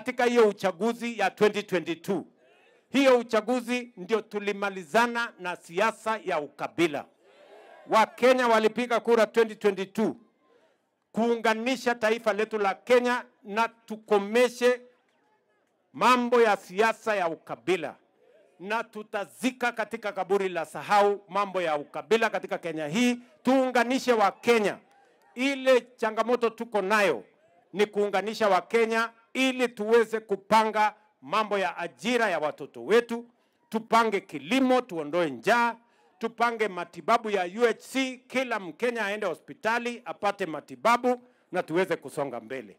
katika hiyo uchaguzi ya 2022. Hiyo uchaguzi ndio tulimalizana na siasa ya ukabila. Wakenya walipiga kura 2022 kuunganisha taifa letu la Kenya na tukomeshe mambo ya siasa ya ukabila na tutazika katika kaburi la sahau mambo ya ukabila katika Kenya hii. Tuunganishe Wakenya. Ile changamoto tuko nayo ni kuunganisha Wakenya ili tuweze kupanga mambo ya ajira ya watoto wetu, tupange kilimo, tuondoe njaa, tupange matibabu ya UHC, kila Mkenya aende hospitali apate matibabu na tuweze kusonga mbele.